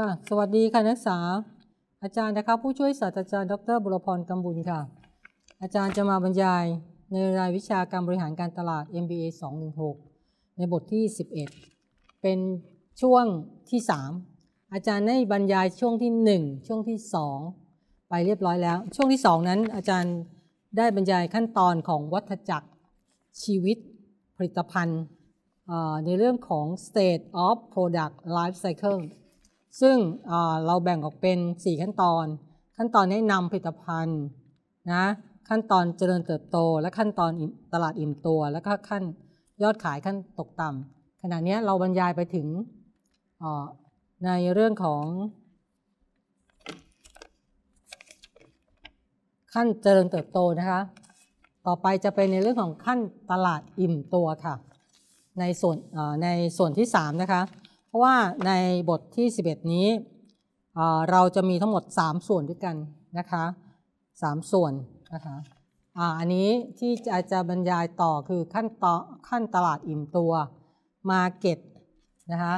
ค่ะสวัสดีค่ะ นักศึกษาอาจารย์นะคะผู้ช่วยศาสตราจารย์ดรบุรพรกำบุญค่ะอาจารย์จะมาบรรยายในรายวิชาการบริหารการตลาด MBA 216 ในบทที่ 11 เป็นช่วงที่ 3 อาจารย์ได้บรรยายช่วงที่ 1 ช่วงที่ 2 ไปเรียบร้อยแล้ว ช่วงที่ 2 นั้น อาจารย์ได้บรรยายขั้นตอนของวัฏจักรชีวิตผลิตภัณฑ์ในเรื่องของ state of product life cycle ซึ่งเราแบ่งออกเป็น 4 ขั้นตอน ขั้นตอนแนะนำผลิตภัณฑ์นะขั้นตอนเจริญเติบโต และขั้นตอนตลาดอิ่มตัว แล้วก็ขั้นยอดขายขั้นตกต่ำขณะนี้เราบรรยายไปถึงในเรื่องของ ขั้นเจริญเติบโตนะคะ ต่อไปจะเป็นในเรื่องของขั้นตลาดอิ่มตัวค่ะ ในส่วนในส่วนที่ 3 นะคะเพราะว่าในบทที่ 11 นี้เราจะมีทั้งหมด 3 ส่วนด้วยกันนะคะ3ส่วนนะคะอันนี้ที่อาจะบรรยายต่อคือขั้นตอขั้นตลาดอิ่มตัว Market นะคะ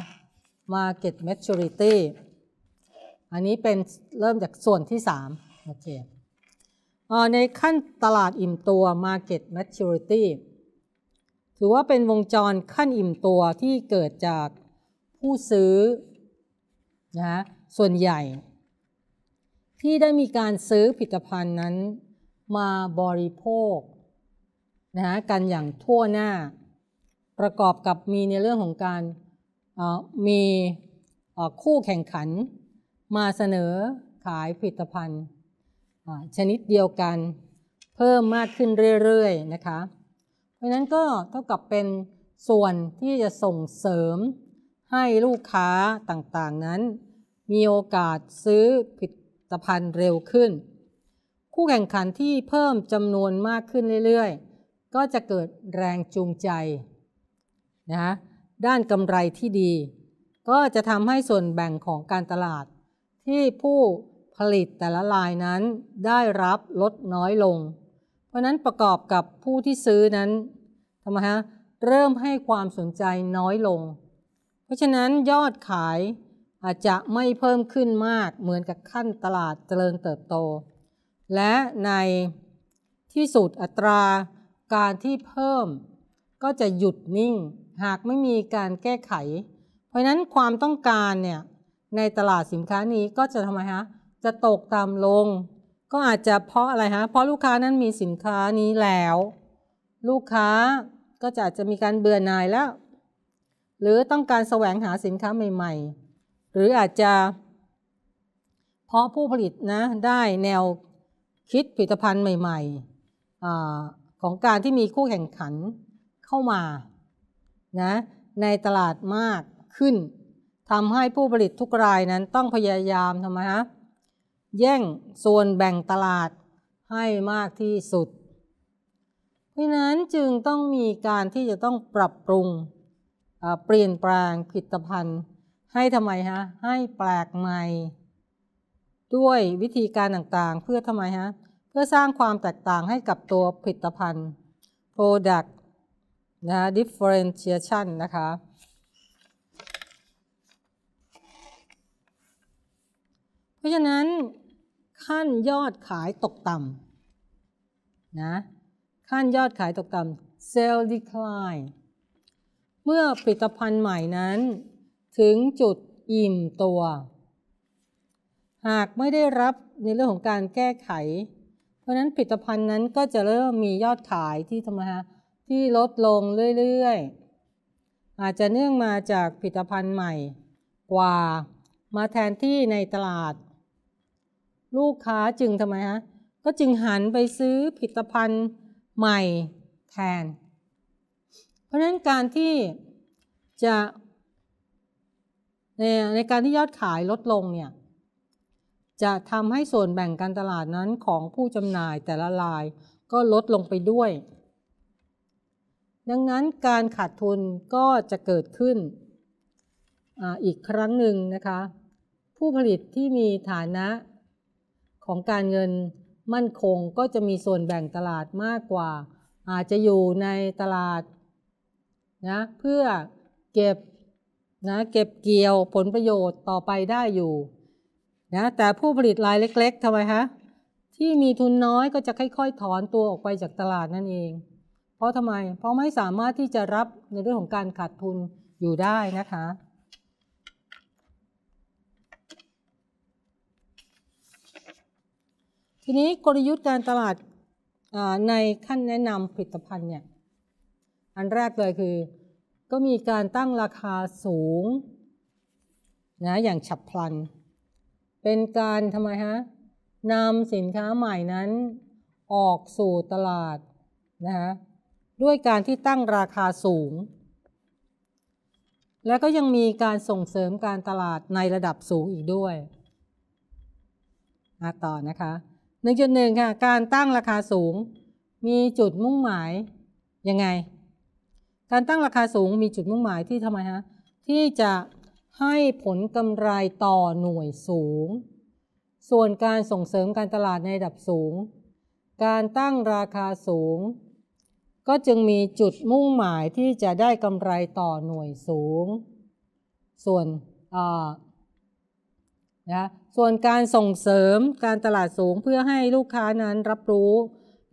Market Maturity อันนี้เป็นเริ่มจากส่วนที่3โอเคในขั้นตลาดอิ่มตัว Market Maturity ถือว่าเป็นวงจรขั้นอิ่มตัวที่เกิดจากผู้ซื้อนะะส่วนใหญ่ ที่ได้มีการซื้อผลิตภัณฑ์นั้นมาบริโภคนะฮะกันอย่างทั่วหน้าประกอบกับมีในเรื่องของการมีคู่แข่งขัน มาเสนอขายผลิตภัณฑ์ ชนิดเดียวกันเพิ่มมากขึ้นเรื่อยๆนะคะเพราะนั้นก็เท่ากับเป็นส่วนที่จะส่งเสริมให้ลูกค้าต่างๆนั้น มีโอกาสซื้อผลิตภัณฑ์เร็วขึ้น คู่แข่งขันที่เพิ่มจำนวนมากขึ้นเรื่อย ๆ ก็จะเกิดแรงจูงใจนะด้านกำไรที่ดี ก็จะทำให้ส่วนแบ่งของการตลาดที่ผู้ผลิตแต่ละรายนั้นได้รับลดน้อยลง เพราะนั้นประกอบกับผู้ที่ซื้อนั้นทำไมฮะเริ่มให้ความสนใจน้อยลงราะฉะนั้นยอดขายอาจจะไม่เพิ่มขึ้นมากเหมือนกับขั้นตลาดเจริญเติบโต และในที่สุดอัตราการที่เพิ่มก็จะหยุดนิ่ง หากไม่มีการแก้ไข เพราะนั้นความต้องการเนี่ยในตลาดสินค้านี้ก็จะทำไมฮะจะตกตามลง ก็อาจจะเพราะอะไรฮะเพราะลูกค้านั้นมีสินค้านี้แล้ว ลูกค้าก็จะอาจจะมีการเบื่อหน่ายแล้วหรือต้องการแสวงหาสินค้าใหม่ๆ หรืออาจจะ เพราะผู้ผลิตนะได้แนวคิดผลิตภัณฑ์ใหม่ๆ ของการที่มีคู่แข่งขันเข้ามานะในตลาดมากขึ้นทำให้ผู้ผลิตทุกรายนั้นต้องพยายามทำไมฮะแย่งส่วนแบ่งตลาดให้มากที่สุด เพราะนั้นจึงต้องมีการที่จะต้องปรับปรุงเปลี่ยนแปลงผลิตภัณฑ์ให้ทำไมฮะให้แปลกใหม่ ด้วยวิธีการต่างๆเพื่อทำไมฮะเพื่อสร้างความแตกต่างให้กับตัวผลิตภัณฑ์ product นะ differentiation นะคะเพราะฉะนั้นขั้นยอดขายตกต่ำนะขั้นยอดขายตกต่ำ sell decline เมื่อผลิตภัณฑ์ใหม่นั้นถึงจุดอิ่มตัว หากไม่ได้รับในเรื่องของการแก้ไข เพราะนั้นผลิตภัณฑ์นั้นก็จะเริ่มมียอดขายที่ทำไมฮะที่ลดลงเรื่อยๆ อาจจะเนื่องมาจากผลิตภัณฑ์ใหม่กว่ามาแทนที่ในตลาด ลูกค้าจึงทำไมฮะก็จึงหันไปซื้อผลิตภัณฑ์ใหม่แทนพราะฉะนั้นการที่จะในในการที่ยอดขายลดลงเนี่ยจะทำให้ส่วนแบ่งการตลาดนั้นของผู้จำหน่ายแต่ละรายก็ลดลงไปด้วย ดังนั้นการขาดทุนก็จะเกิดขึ้นออีกครั้งหนึ่งนะคะผู้ผลิตที่มีฐานะของการเงินมั่นคง ก็จะมีส่วนแบ่งตลาดมากกว่าอาจจะอยู่ในตลาดนะเพื่อเก็บนะเก็บเกี่ยวผลประโยชน์ต่อไปได้อยู่นะแต่ผู้ผลิตรายเล็กๆทำไมฮะที่มีทุนน้อยก็จะค่อยๆ ถอนตัวออกไปจากตลาดนั่นเอง เพราะทำไมเพราะไม่สามารถที่จะรับในเรื่องของการขาดทุนอยู่ได้นะคะทีนี้กลยุทธ์การตลาดในขั้นแนะนำผลิตภัณฑ์เนี่ยอันแรกเลยคือก็มีการตั้งราคาสูงนะอย่างฉับพลัน เป็นการทำไมฮะนำสินค้าใหม่นั้น ออกสู่ตลาดนะฮะด้วยการที่ตั้งราคาสูง และก็ยังมีการส่งเสริมการตลาดในระดับสูงอีกด้วย มาต่อนะคะ1.1ค่ะการตั้งราคาสูงมีจุดมุ่งหมายยังไงการตั้งราคาสูงมีจุดมุ่งหมายที่ทำไมฮะที่จะให้ผลกำไรต่อหน่วยสูง ส่วนการส่งเสริมการตลาดในระดับสูง การตั้งราคาสูง ก็จึงมีจุดมุ่งหมายที่จะได้กำไรต่อหน่วยสูง ส่วนนะส่วนการส่งเสริมการตลาดสูงเพื่อให้ลูกค้านั้นรับรู้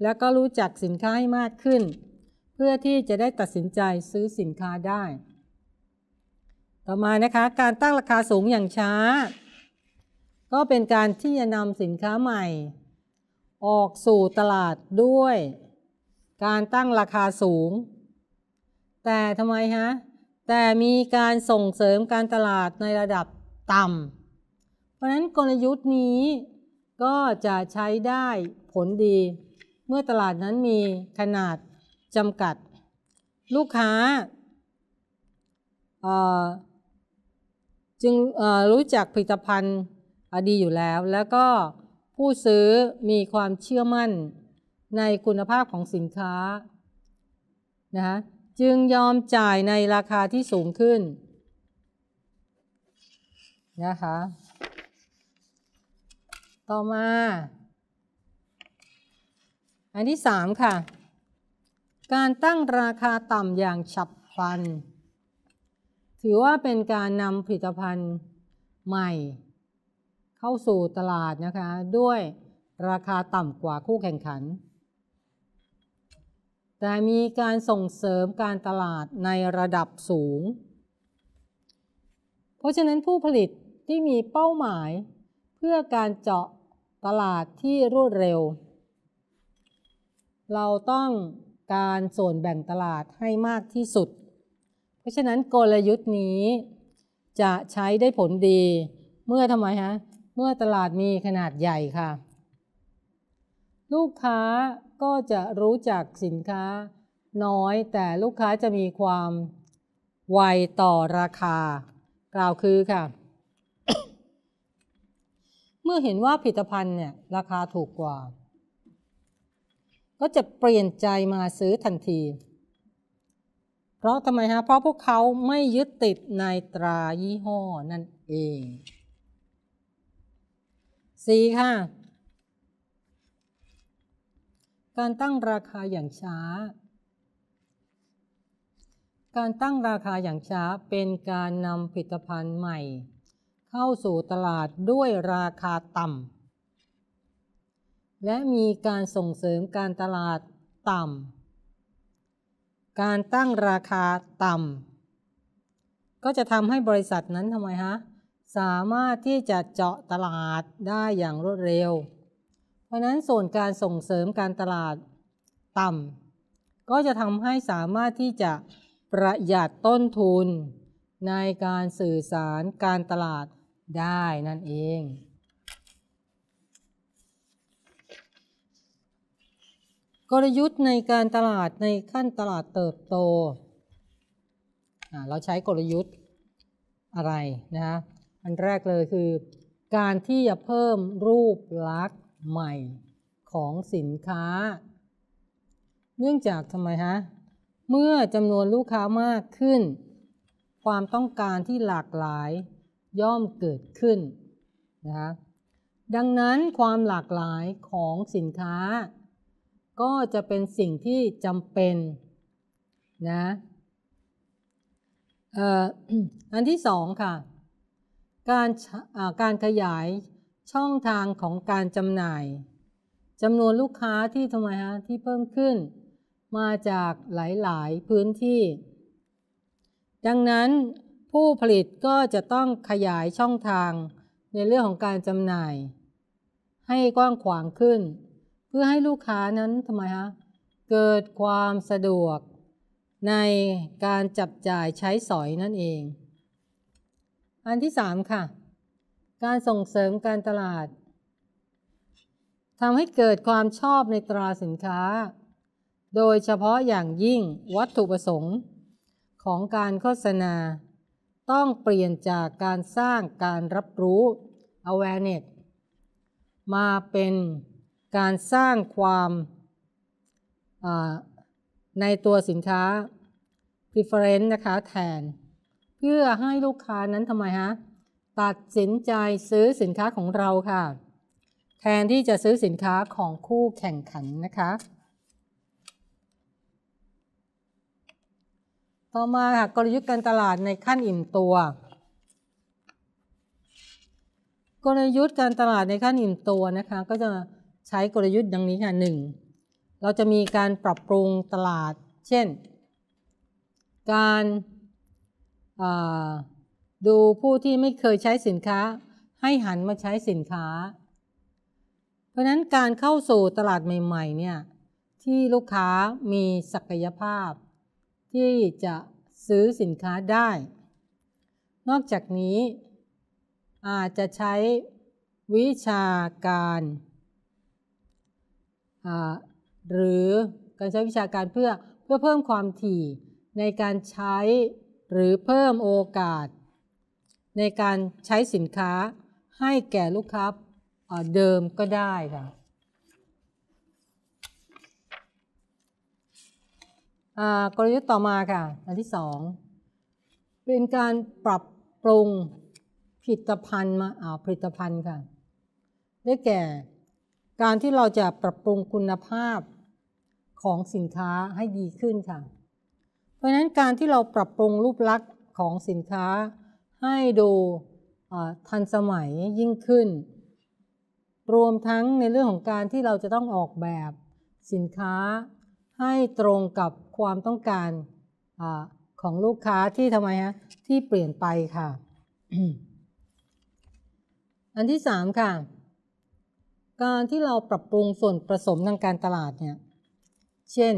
และก็รู้จักสินค้าให้มากขึ้นพื่อที่จะได้ตัดสินใจซื้อสินค้าได้ ต่อมานะคะ การตั้งราคาสูงอย่างช้า ก็เป็นการที่จะนำสินค้าใหม่ ออกสู่ตลาดด้วย การตั้งราคาสูง แต่ทำไมฮะ แต่มีการส่งเสริมการตลาดในระดับต่ำเพราะนั้นกลยุทธ์นี้ก็จะใช้ได้ผลดี เมื่อตลาดนั้นมีขนาดจำกัดลูกค้า จึงรู้จักผลิตภัณฑ์ดีอยู่แล้ว แล้วก็ผู้ซื้อมีความเชื่อมั่นในคุณภาพของสินค้านะคะจึงยอมจ่ายในราคาที่สูงขึ้นนะคะต่อมา อันที่สามค่ะการตั้งราคาต่ำอย่างฉับพลันถือว่าเป็นการนำผลิตภัณฑ์ใหม่ เข้าสู่ตลาดนะคะ ด้วยราคาต่ำกว่าคู่แข่งขัน แต่มีการส่งเสริมการตลาดในระดับสูง เพราะฉะนั้นผู้ผลิตที่มีเป้าหมายเพื่อการเจาะตลาดที่รวดเร็ว เราต้องการส่วนแบ่งตลาดให้มากที่สุด เพราะฉะนั้นกลยุทธ์นี้จะใช้ได้ผลดีเมื่อทำไมฮะเมื่อตลาดมีขนาดใหญ่ค่ะ ลูกค้าก็จะรู้จักสินค้าน้อย แต่ลูกค้าจะมีความไวต่อราคากล่าวคือค่ะ เมื่อเห็นว่าผลิตภัณฑ์เนี่ยราคาถูกกว่าก็จะเปลี่ยนใจมาซื้อทันที เพราะทำไมฮะเพราะพวกเขาไม่ยึดติดในตรายี่ห้อนั่นเองสี่ค่ะ การตั้งราคาอย่างช้า การตั้งราคาอย่างช้าเป็นการนำผลิตภัณฑ์ใหม่ เข้าสู่ตลาดด้วยราคาต่ำและมีการส่งเสริมการตลาดต่ำ การตั้งราคาต่ำ ก็จะทำให้บริษัทนั้นทำไม ฮะ สามารถที่จะเจาะตลาดได้อย่างรวดเร็ว เพราะนั้นส่วนการส่งเสริมการตลาดต่ำ ก็จะทำให้สามารถที่จะประหยัดต้นทุน ในการสื่อสารการตลาดได้นั่นเองกลยุทธ์ในการตลาดในขั้นตลาดเติบโต เราใช้กลยุทธ์ อะไรนะฮะ อันแรกเลยคือ การที่จะเพิ่มรูปลักษณ์ใหม่ของสินค้า เนื่องจากทำไมฮะ เมื่อจำนวนลูกค้ามากขึ้น ความต้องการที่หลากหลายย่อมเกิดขึ้นนะฮะ ดังนั้นความหลากหลายของสินค้าก็จะเป็นสิ่งที่จำเป็นนะอันที่สองค่ะการการขยายช่องทางของการจำหน่ายจำนวนลูกค้าที่ทำไมฮะที่เพิ่มขึ้น มาจากหลาย ๆ พื้นที่ ดังนั้นผู้ผลิตก็จะต้องขยายช่องทางในเรื่องของการจำหน่าย ให้กว้างขวางขึ้นเพื่อให้ลูกค้านั้นทำไมฮะ เกิดความสะดวกในการจับจ่ายใช้สอยนั่นเอง อันที่ 3 ค่ะ การส่งเสริมการตลาดทำให้เกิดความชอบในตราสินค้า โดยเฉพาะอย่างยิ่งวัตถุประสงค์ ของการโฆษณา ต้องเปลี่ยนจากการสร้างการรับรู้ awareness มาเป็นการสร้างความในตัวสินค้า preference นะคะแทนเพื่อให้ลูกค้านั้นทำไมฮะตัดสินใจซื้อสินค้าของเราค่ะ แทนที่จะซื้อสินค้าของคู่แข่งขันนะคะ ต่อมาค่ะกลยุทธ์การตลาดในขั้นอิ่มตัว กลยุทธ์การตลาดในขั้นอิ่มตัวนะคะก็จะใช้กลยุทธ์ดังนี้ค่ะหนึ่ง เราจะมีการปรับปรุงตลาดเช่น การดูผู้ที่ไม่เคยใช้สินค้าให้หันมาใช้สินค้า เพราะนั้นการเข้าสู่ตลาดใหม่ๆเนี่ยที่ลูกค้ามีศักยภาพ ที่จะซื้อสินค้าได้ นอกจากนี้อาจจะใช้วิชาการหรือการใช้วิชาการเพื่อเพื่อเพิ่มความถี่ในการใช้หรือเพิ่มโอกาส ในการใช้สินค้าให้แก่ลูกค้าเดิมก็ได้ค่ะกลยุทธ์ต่อมาค่ะอันที่ 2 เป็นการปรับปรุงผลิตภัณฑ์มาผลิตภัณฑ์ค่ะได้แก่การที่เราจะปรับปรุงคุณภาพของสินค้าให้ดีขึ้นค่ะ เพราะนั้นการที่เราปรับปรุงรูปลักษณ์ของสินค้าให้ดูทันสมัยยิ่งขึ้น รวมทั้งในเรื่องของการที่เราจะต้องออกแบบสินค้าให้ตรงกับความต้องการอของลูกค้าที่ทำไมฮะที่เปลี่ยนไปค่ะ อันที่สามค่ะการที่เราปรับปรุงส่วนผสมทางการตลาดเนี่ย เช่น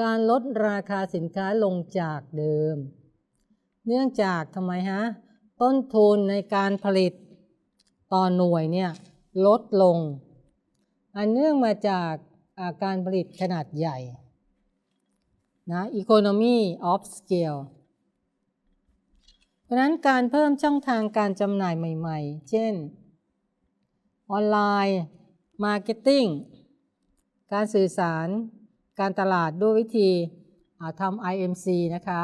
การลดราคาสินค้าลงจากเดิม เนื่องจากทำไมฮะ ต้นทุนในการผลิตต่อหน่วยเนี่ยลดลง อันเนื่องมาจากาการผลิตขนาดใหญ่นะ economy of scale เพราะนั้นการเพิ่มช่องทางการจำหน่ายใหม่ๆ เช่นออนไลน์ มาร์เก็ตติ้งการสื่อสารการตลาดด้วยวิธีทำ IMC นะคะ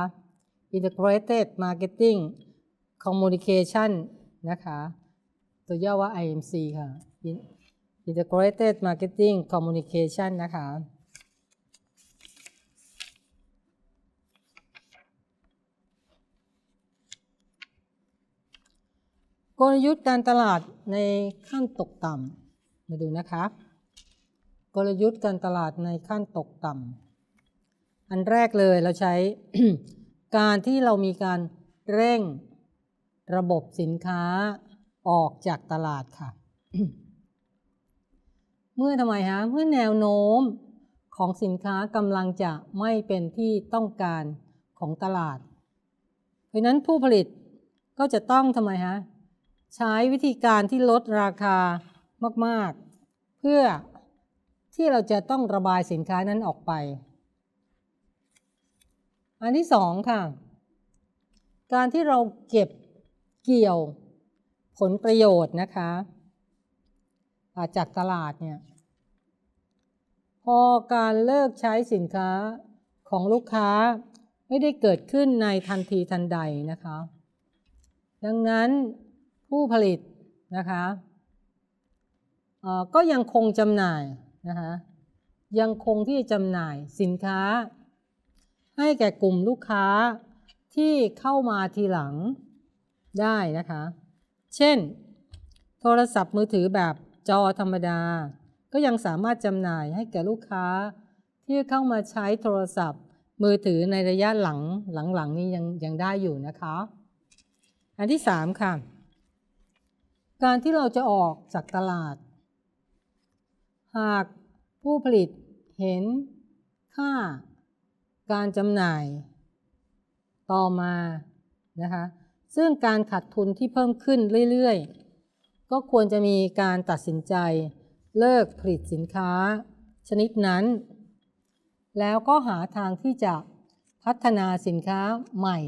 Integrated Marketing Communication นะคะตัวย่อว่า IMC ค่ะ Integrated Marketing Communication นะคะกลยุทธ์การตลาดในขั้นตกต่ำมาดูนะคะกลยุทธ์การตลาดในขั้นตกต่ำ อันแรกเลยเราใช้การที่เรามีการเร่งระบบสินค้าออกจากตลาดค่ะ เมื่อทำไมฮะ เมื่อแนวโน้มของสินค้ากำลังจะไม่เป็นที่ต้องการของตลาด เพราะนั้นผู้ผลิตก็จะต้องทำไมฮะใช้วิธีการที่ลดราคามากๆ เพื่อที่เราจะต้องระบายสินค้านั้นออกไป อันที่สองค่ะ การที่เราเก็บเกี่ยวผลประโยชน์นะคะจากตลาดเนี่ย พอการเลิกใช้สินค้าของลูกค้าไม่ได้เกิดขึ้นในทันทีทันใดนะคะ ดังนั้นผู้ผลิตนะคะก็ยังคงจำหน่ายนะคะยังคงที่จะจำหน่ายสินค้า ให้แก่กลุ่มลูกค้าที่เข้ามาทีหลังได้นะคะ เช่น โทรศัพท์มือถือแบบจอธรรมดา ก็ยังสามารถจำหน่ายให้แก่ลูกค้าที่เข้ามาใช้โทรศัพท์ มือถือในระยะหลังหลังๆ นี้ยังยังได้อยู่นะคะ อันที่ 3 ค่ะการที่เราจะออกจากตลาด หากผู้ผลิตเห็นค่าการจำหน่ายต่อมานะคะซึ่งการขาดทุนที่เพิ่มขึ้นเรื่อยๆ ก็ควรจะมีการตัดสินใจเลิกผลิตสินค้าชนิดนั้น แล้วก็หาทางที่จะพัฒนาสินค้าใหม่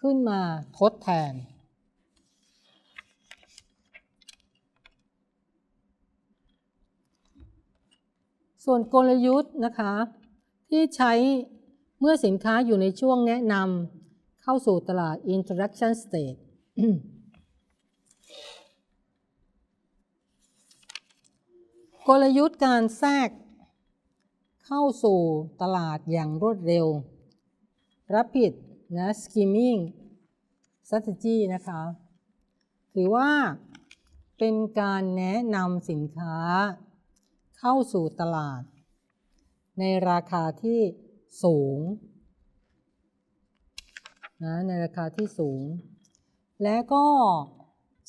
ขึ้นมาทดแทนส่วนกลยุทธ์นะคะที่ใช้เมื่อสินค้าอยู่ในช่วงแนะนำเข้าสู่ตลาด introduction stage กลยุทธ์การแทรก เข้าสู่ตลาดอย่างรวดเร็ว rapid นะ skimming strategy นะคะถือว่าเป็นการแนะนำสินค้าเข้าสู่ตลาด ในราคาที่สูงนะในราคาที่สูง และก็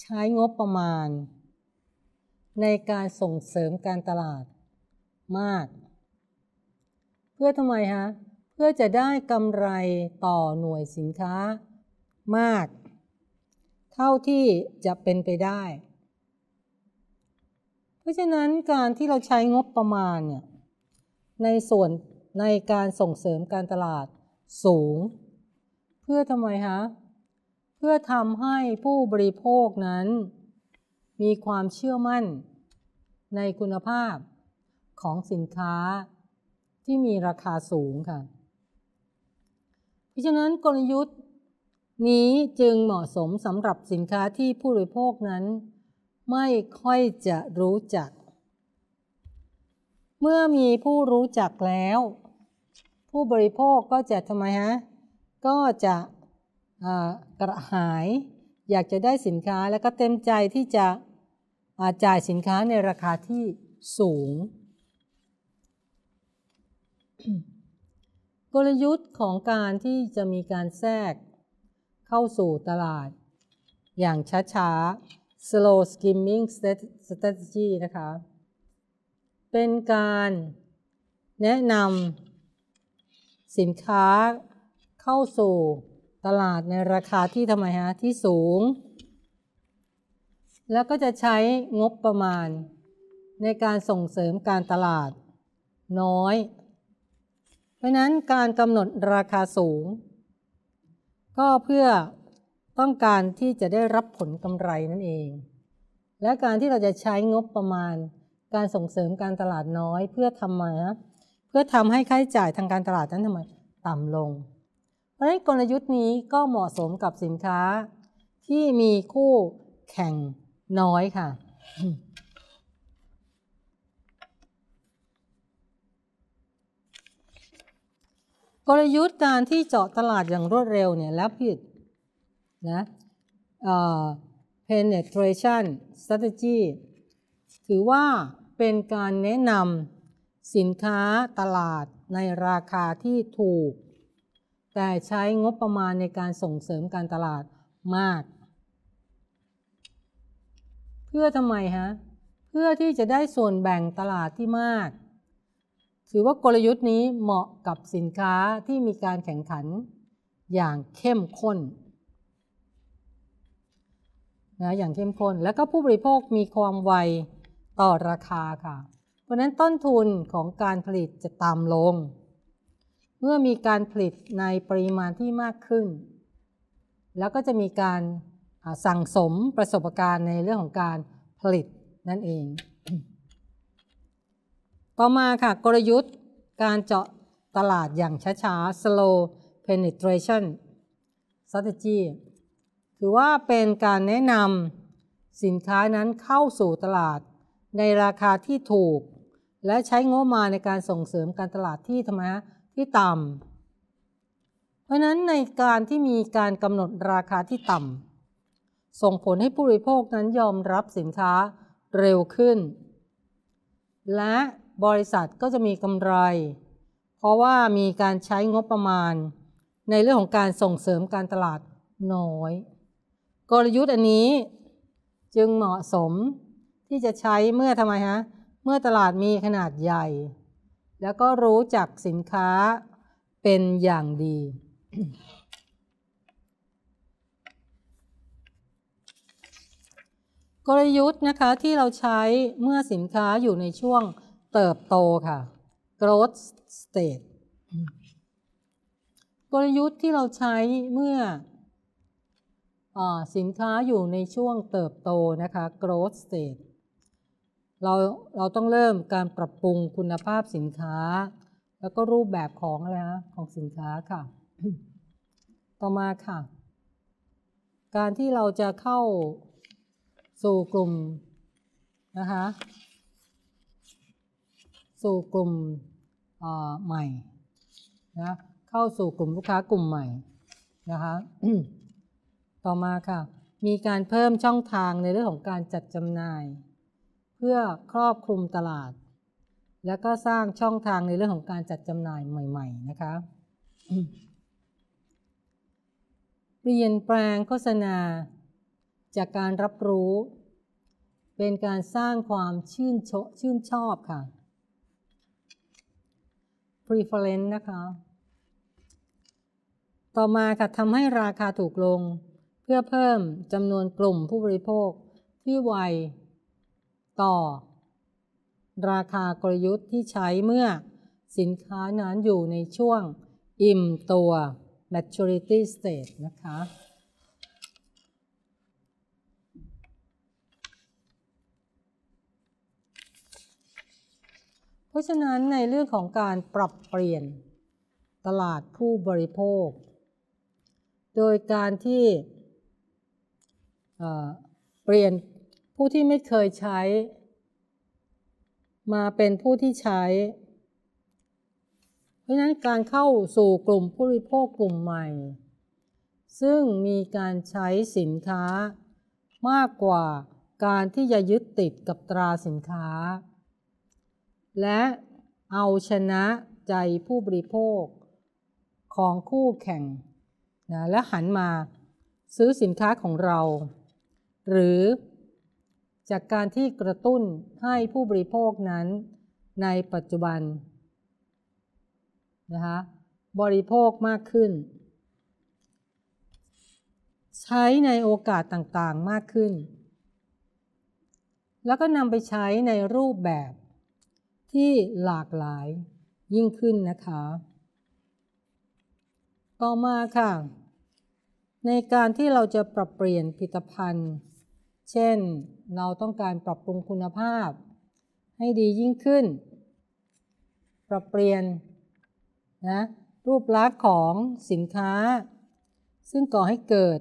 ใช้งบประมาณ ในการส่งเสริมการตลาดมาก เพื่อทำไม ฮะ เพื่อจะได้กำไรต่อหน่วยสินค้ามาก เท่าที่จะเป็นไปได้ราะฉะนั้นการที่เราใช้งบประมาณเนี่ยในส่วนในการส่งเสริมการตลาดสูง เพื่อทำไมฮะเพื่อทำให้ผู้บริโภคนั้น มีความเชื่อมั่นในคุณภาพของสินค้าที่มีราคาสูงค่ะเพราะฉะนั้นกลยุทธ์ นี้จึงเหมาะสมสำหรับสินค้าที่ผู้บริโภคนั้นไม่ค่อยจะรู้จัก เมื่อมีผู้รู้จักแล้ว ผู้บริโภคก็จะทำไมฮะ ก็จะกระหายอยากจะได้สินค้าแล้วก็เต็มใจที่จะาจ่ายสินค้าในราคาที่สูง กลยุทธ์ของการที่จะมีการแทรกเข้าสู่ตลาด อย่างช้าๆ slow skimming strategy นะคะ เป็นการแนะนำสินค้าเข้าสู่ตลาดในราคาที่ทำไมฮะที่สูง แล้วก็จะใช้งบประมาณ ในการส่งเสริมการตลาดน้อย เพราะนั้นการกำหนดราคาสูง ก็เพื่อต้องการที่จะได้รับผลกำไรนั่นเอง และการที่เราจะใช้งบประมาณ การส่งเสริมการตลาดน้อยเพื่อทำมาเพื่อทำให้ค่าใช้จ่ายทางการตลาดนั้นทำไมต่ำลง เพราะฉะนั้นกลยุทธ์นี้ก็เหมาะสมกับสินค้าที่มีคู่แข่งน้อยค่ะ กลยุทธ์การที่เจาะตลาดอย่างรวดเร็วเนี่ยแลวผิดนะ penetration strategy ถือว่าเป็นการแนะนำสินค้าตลาดในราคาที่ถูก แต่ใช้งบประมาณในการส่งเสริมการตลาดมาก เพื่อทำไมฮะ เพื่อที่จะได้ส่วนแบ่งตลาดที่มาก ถือว่ากลยุทธ์นี้เหมาะกับสินค้าที่มีการแข่งขันอย่างเข้มข้นนะอย่างเข้มข้นแล้วก็ผู้บริโภคมีความไวต่อราคาค่ะ เพราะนั้นต้นทุนของการผลิตจะตามลง เมื่อมีการผลิตในปริมาณที่มากขึ้น แล้วก็จะมีการสั่งสมประสบการณ์ในเรื่องของการผลิตนั่นเอง ต่อมาค่ะกลยุทธ์ การเจาะตลาดอย่างช้าๆ slow penetration strategy ถือว่าเป็นการแนะนำสินค้านั้นเข้าสู่ตลาด ในราคาที่ถูก และใช้งบมาในการส่งเสริมการตลาดที่ทำไมที่ต่ำ เพราะนั้นในการที่มีการกำหนดราคาที่ต่ำส่งผลให้ผู้บริโภคนั้นยอมรับสินค้าเร็วขึ้น และบริษัทก็จะมีกำไร เพราะว่ามีการใช้งบประมาณ ในเรื่องของ การส่งเสริมการตลาดน้อยกลยุทธ์อันนี้จึงเหมาะสมที่จะใช้เมื่อทำไมฮะเมื่อตลาดมีขนาดใหญ่ แล้วก็รู้จักสินค้าเป็นอย่างดี กลยุทธ์นะคะที่เราใช้เมื่อสินค้าอยู่ในช่วงเติบโตค่ะ growth s t a g e กลยุทธ์ที่เราใช้เมื่อสินค้าอยู่ในช่วงเติบโตนะคะ growth stage เราเราต้องเริ่มการปรับปรุงคุณภาพสินค้า แล้วก็รูปแบบของอะไรนะของสินค้าค่ะ ต่อมาค่ะ การที่เราจะเข้าสู่กลุ่มนะคะสู่กลุ่มใหม่นะเข้าสู่กลุ่มลูกค้ากลุ่มใหม่นะคะต่อมาค่ะ มีการเพิ่มช่องทางในเรื่องของการจัดจำหน่าย เพื่อครอบคลุมตลาด และก็สร้างช่องทางในเรื่องของการจัดจำหน่ายใหม่ๆนะคะ เปลี่ยนแปลงโฆษณาจากการรับรู้ เป็นการสร้างความชื่นชชื่นชอบค่ะ preference นะคะ ต่อมาค่ะทำให้ราคาถูกลงพื่อเพิ่มจำนวนกลุ่มผู้บริโภคที่ไวต่อ ราคากลยุทธ์ที่ใช้เมื่อสินค้านั้นอยู่ในช่วง อิ่มตัว maturity stage นะคะ เพราะฉะนั้นในเรื่องของการปรับเปลี่ยนตลาดผู้บริโภค โดยการที่เปลี่ยนผู้ที่ไม่เคยใช้ มาเป็นผู้ที่ใช้ เพราะฉะนั้นการเข้าสู่กลุ่มผู้บริโภคกลุ่มใหม่ ซึ่งมีการใช้สินค้ามากกว่าการที่จะยึดติดกับตราสินค้า และเอาชนะใจผู้บริโภคของคู่แข่งนะและหันมาซื้อสินค้าของเราหรือจากการที่กระตุ้นให้ผู้บริโภคนั้นในปัจจุบันนะคะบริโภคมากขึ้น ใช้ในโอกาสต่างๆมากขึ้น แล้วก็นำไปใช้ในรูปแบบที่หลากหลายยิ่งขึ้นนะคะต่อมาค่ะ ในการที่เราจะปรับเปลี่ยนผลิตภัณฑ์เช่น เราต้องการปรับปรุงคุณภาพให้ดียิ่งขึ้น ปรับเปลี่ยนนะรูปลักษณ์ของสินค้า ซึ่งก่อให้เกิด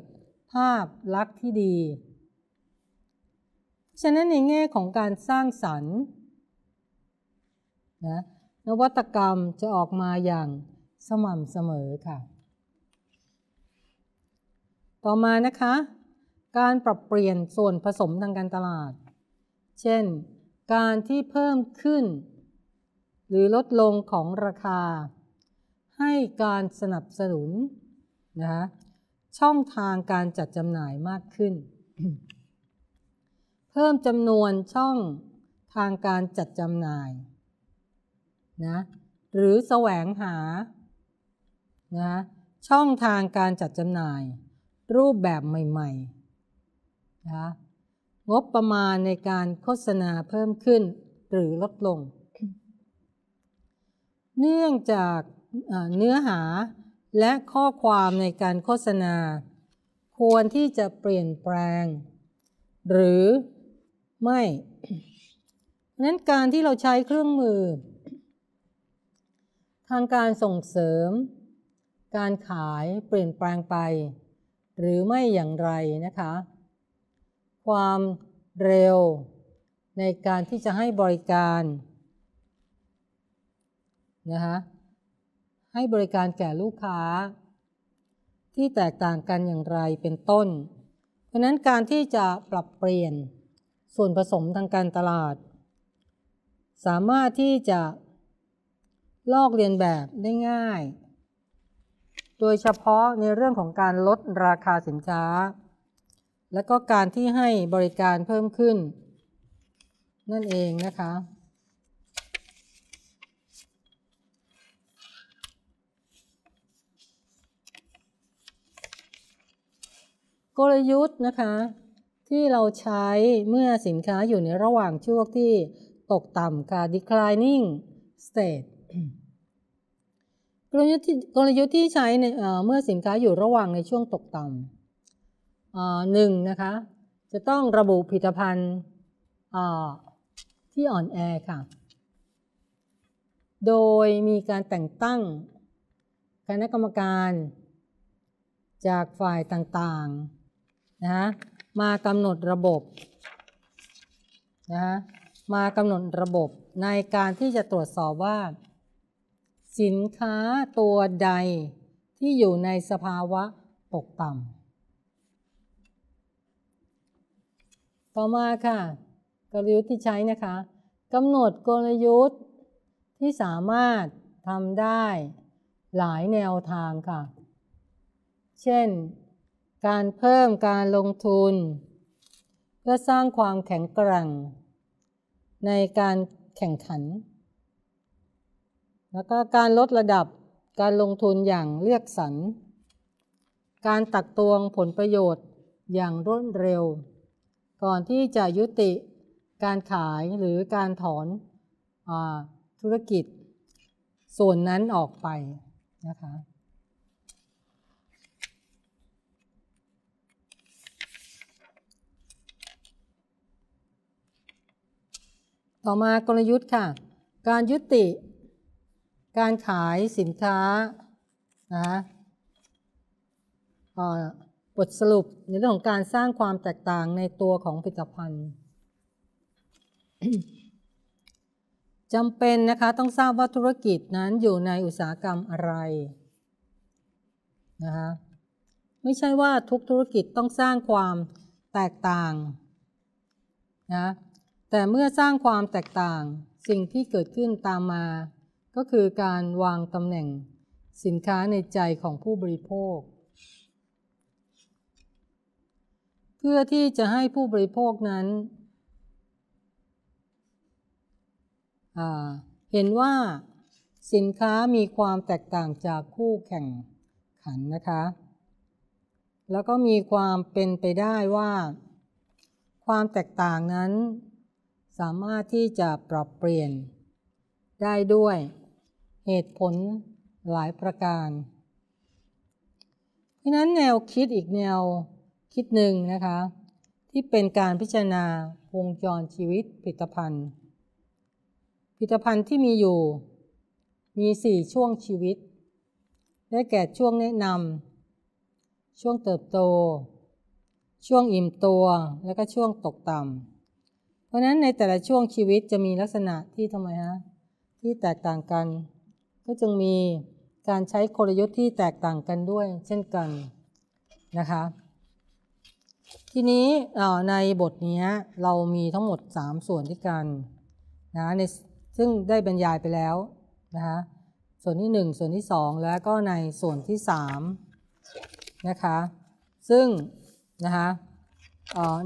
ภาพลักษณ์ที่ดี ฉะนั้นในแง่ของการสร้างสรรค์นะนวัตกรรมจะออกมาอย่างสม่ำเสมอค่ะ ต่อมานะคะการปรับเปลี่ยนส่วนผสมทางการตลาด เช่น การที่เพิ่มขึ้น หรือลดลงของราคา ให้การสนับสนุนนะช่องทางการจัดจำหน่ายมากขึ้น เพิ่มจำนวนช่องทางการจัดจำหน่ายนะ หรือแสวงหานะช่องทางการจัดจำหน่าย รูปแบบใหม่ ๆนะงบประมาณในการโฆษณาเพิ่มขึ้นหรือลดลง เนื่องจากเนื้อหาและข้อความในการโฆษณา ควรที่จะเปลี่ยนแปลง หรือไม่นั้นการที่เราใช้เครื่องมือ ทางการส่งเสริม การขายเปลี่ยนแปลงไป หรือไม่อย่างไรนะคะความเร็วในการที่จะให้บริการนะฮะให้บริการแก่ลูกค้า ที่แตกต่างกันอย่างไรเป็นต้น เพราะนั้นการที่จะปรับเปลี่ยนส่วนผสมทางการตลาด สามารถที่จะลอกเรียนแบบได้ง่าย โดยเฉพาะในเรื่องของการลดราคาสินค้าและก็การที่ให้บริการเพิ่มขึ้นนั่นเองนะคะกลยุทธ์นะคะที่เราใช้เมื่อสินค้าอยู่ในระหว่างช่วงที่ตกต่ำค่ะ declining state กลยุทธ์ที่ใช้ในเมื่อสินค้าอยู่ระหว่างในช่วงตกต่ำหนึ่งนะคะ จะต้องระบุผลิตภัณฑ์ที่อ่อนแอค่ะ โดยมีการแต่งตั้งคณะกรรมการ จากฝ่ายต่างๆนะคะมากำหนดระบบนะคะมากำหนดระบบในการที่จะตรวจสอบว่า สินค้าตัวใดที่อยู่ในสภาวะตกต่ำต่อมาค่ะกลยุทธ์ที่ใช้นะคะกำหนดกลยุทธ์ที่สามารถทำได้หลายแนวทางค่ะ เช่น การเพิ่มการลงทุน เพื่อสร้างความแข็งแกร่งในการแข่งขัน แล้วก็การลดระดับการลงทุนอย่างเลือกสรรการตักตวงผลประโยชน์อย่างรวดเร็วก่อนที่จะยุติการขายหรือการถอนอธุรกิจส่วนนั้นออกไปนะคะต่อมากลยุทธ์ค่ะ การยุติการขายสินค้านะบทสรุปในเรื่องของการสร้างความแตกต่างในตัวของผลิตภัณฑ์จำเป็นนะคะต้องทราบว่าธุรกิจนั้นอยู่ในอุตสาหกรรมอะไรนะคะไม่ใช่ว่าทุกธุรกิจต้องสร้างความแตกต่างนะแต่เมื่อสร้างความแตกต่างสิ่งที่เกิดขึ้นตามมา ก็คือการวางตำแหน่งสินค้าในใจของผู้บริโภคพื่อที่จะให้ผู้บริโภคนั้น เห็นว่าสินค้ามีความแตกต่างจากคู่แข่งขันนะคะแล้วก็มีความเป็นไปได้ว่า ความแตกต่างนั้น สามารถที่จะปรับเปลี่ยนได้ด้วยเหตุผลหลายประการ เพราะนั้นแนวคิดอีกแนวคิดหนึ่งนะคะที่เป็นการพิจารณาวงจรชีวิตผลิตภัณฑ์ผลิตภัณฑ์ที่มีอยู่ มี 4 ช่วงชีวิตได้แก่ช่วงแนะนำช่วงเติบโต ช่วงอิ่มตัว และก็ช่วงตกต่ำเพราะนั้นในแต่ละช่วงชีวิตจะมีลักษณะที่ทำไมฮะที่แตกต่างกัน ก็จึงมีการใช้กลยุทธ์ที่แตกต่างกันด้วยเช่นกันนะคะทีนี้ในบทนี้เรามีทั้งหมด 3 ส่วนด้วยกันนะในซึ่งได้บรรยายไปแล้วนะคะส่วนที่ 1 ส่วนที่ 2 แล้วก็ในส่วนที่3นะคะซึ่งนะคะ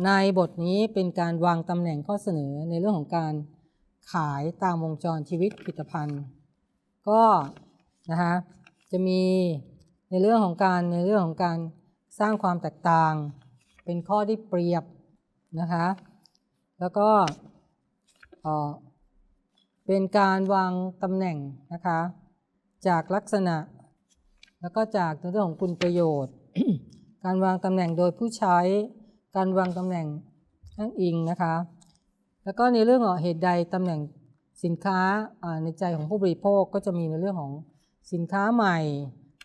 ในบทนี้เป็นการวางตำแหน่งข้อเสนอในเรื่องของการขายตามวงจรชีวิตผลิตภัณฑ์ก็นะคะจะมีในเรื่องของการในเรื่องของการสร้างความแตกต่างเป็นข้อที่เปรียบนะคะ แล้วก็เป็นการวางตำแหน่งนะคะจากลักษณะ แล้วก็จากเรื่องของคุณประโยชน์ การวางตำแหน่งโดยผู้ใช้การวางตำแหน่งั้างอิงนะคะแล้วก็ในเรื่องของเหตุใดตำแหน่งสินค้าในใจของผู้บริโภคก็จะมีในเรื่องของสินค้าใหม่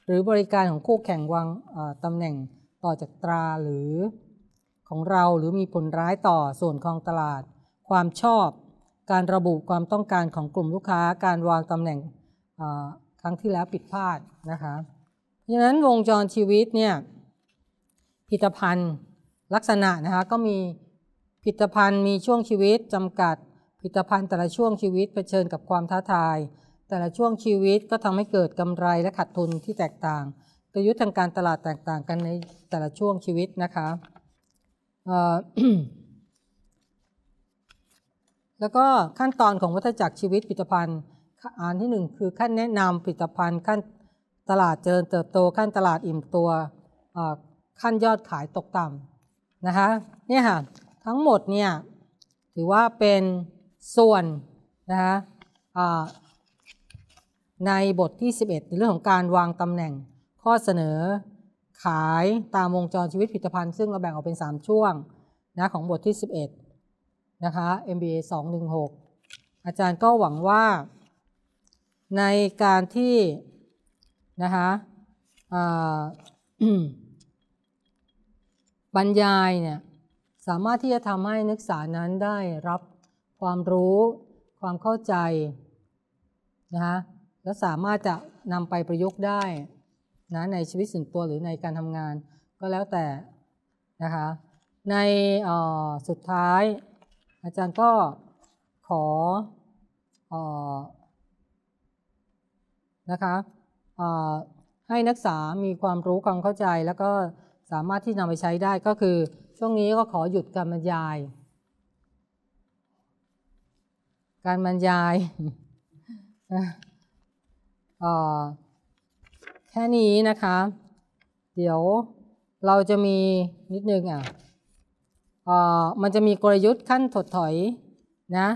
หรือบริการของคู่แข่งวางตำแหน่งต่อจากตราหรือของเราหรือมีผลร้ายต่อส่วนของตลาดความชอบการระบุความต้องการของกลุ่มลูกค้า การวางตำแหน่งครั้งที่แล้วผิดพลาดนะคะเพราะฉะนั้นวงจรชีวิตเนี่ยผิตภัณฑ์ลักษณะนะคะก็มีผิตภัณฑ์มีช่วงชีวิตจำกัดผิตภัณฑ์แต่ละช่วงชีวิตเผชิญกับความท้าทายแต่ละช่วงชีวิตก็ทำให้เกิดกำไรและขาดทุนที่แตกต่างกลยุทธ์ทางการตลาดแตกต่างกันในแต่ละช่วงชีวิตนะคะแล้วก็ขั้นตอนของวัฏจักรชีวิตผลิตภัณฑ์อันที่ 1 คือขั้นแนะนำผลิตภัณฑ์ขั้นตลาดเจริญเติบโตขั้นตลาดอิ่มตัวขั้นยอดขายตกต่ำนะคะเนี่ยค่ะทั้งหมดเนี่ยถือว่าเป็นส่วนนะคะในบทที่ 11ในเรื่องของการวางตำแหน่งข้อเสนอขายตามวงจรชีวิตผลิตภัณฑ์ซึ่งเราแบ่งออกเป็น 3 ช่วงนะของบทที่ 11นะคะ MBA 216 อาจารย์ก็หวังว่าในการที่นะคะบรรยายเนี่ยสามารถที่จะทำให้นักศึกษา นั้นได้รับความรู้ความเข้าใจนะคะและสามารถจะนำไปประยุกต์ได้นะในชีวิตส่วนตัวหรือในการทำงานก็แล้วแต่นะคะในสุดท้ายอาจารย์ก็ขออนะคะให้นักศึกษามีความรู้ความเข้าใจ แล้วก็สามารถที่นำไปใช้ได้ก็คือช่วงนี้ก็ขอหยุดการบรรยาย การบรรยายแค่นี้นะคะ เดี๋ยว เราจะมีนิดนึงอ่ะมันจะมีกลยุทธ์ขั้นถดถอยนะ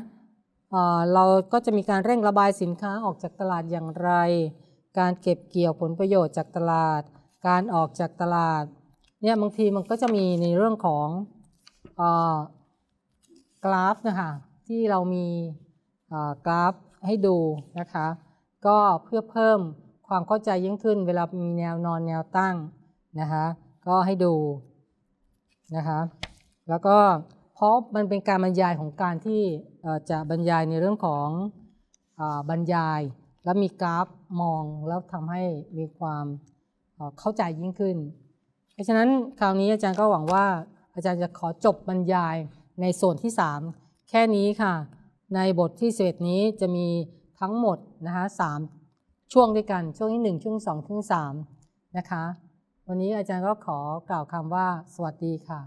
เราก็จะมีการเร่งระบายสินค้าออกจากตลาดอย่างไร การเก็บเกี่ยวผลประโยชน์จากตลาด การออกจากตลาด เนี่ยบางทีมันก็จะมีในเรื่องของกราฟนะคะที่เรามีกราฟให้ดูนะคะ ก็เพื่อเพิ่มความเข้าใจยิ่งขึ้นเวลามีแนวนอนแนวตั้งนะคะก็ให้ดูนะคะแล้วก็เพราะมันเป็นการบรรยายของการที่จะบรรยายในเรื่องของบรรยาย แล้วมีกราฟมองแล้วทำให้มีความเข้าใจยิ่งขึ้น เพราะฉะนั้นคราวนี้อาจารย์ก็หวังว่าอาจารย์จะขอจบบรรยายในส่วนที่ 3 แค่นี้ค่ะในบทที่เศษนี้จะมีทั้งหมดนะคะสามช่วงด้วยกัน ช่วงที่หนึ่งช่วงสองช่วงสามนะคะวันนี้อาจารย์ก็ขอกล่าวคำว่าสวัสดีค่ะ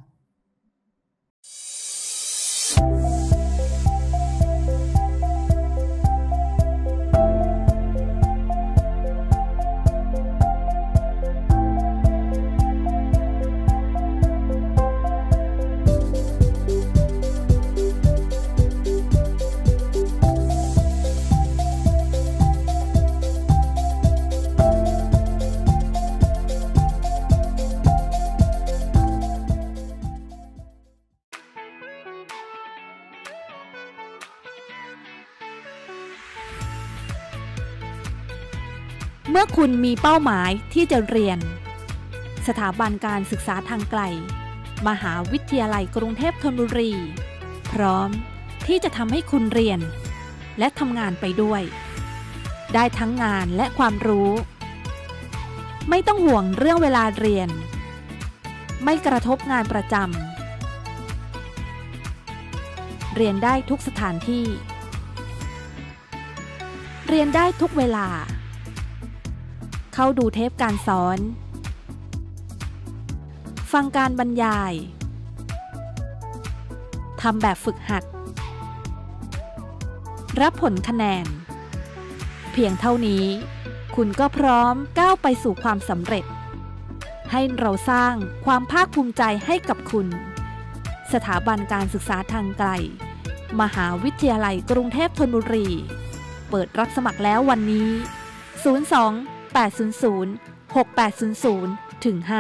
คุณมีเป้าหมายที่จะเรียน สถาบันการศึกษาทางไกล มหาวิทยาลัยกรุงเทพธนบุรี พร้อมที่จะทำให้คุณเรียน และทำงานไปด้วย ได้ทั้งงานและความรู้ ไม่ต้องห่วงเรื่องเวลาเรียน ไม่กระทบงานประจำเรียนได้ทุกสถานที่ เรียนได้ทุกเวลาเข้าดูเทปการสอน ฟังการบรรยาย ทำแบบฝึกหัด รับผลคะแนน เพียงเท่านี้ คุณก็พร้อมก้าวไปสู่ความสำเร็จ ให้เราสร้างความภาคภูมิใจให้กับคุณ สถาบันการศึกษาทางไกล มหาวิทยาลัยกรุงเทพธนบุรี เปิดรับสมัครแล้ววันนี้ 02 6800 6800ถึง5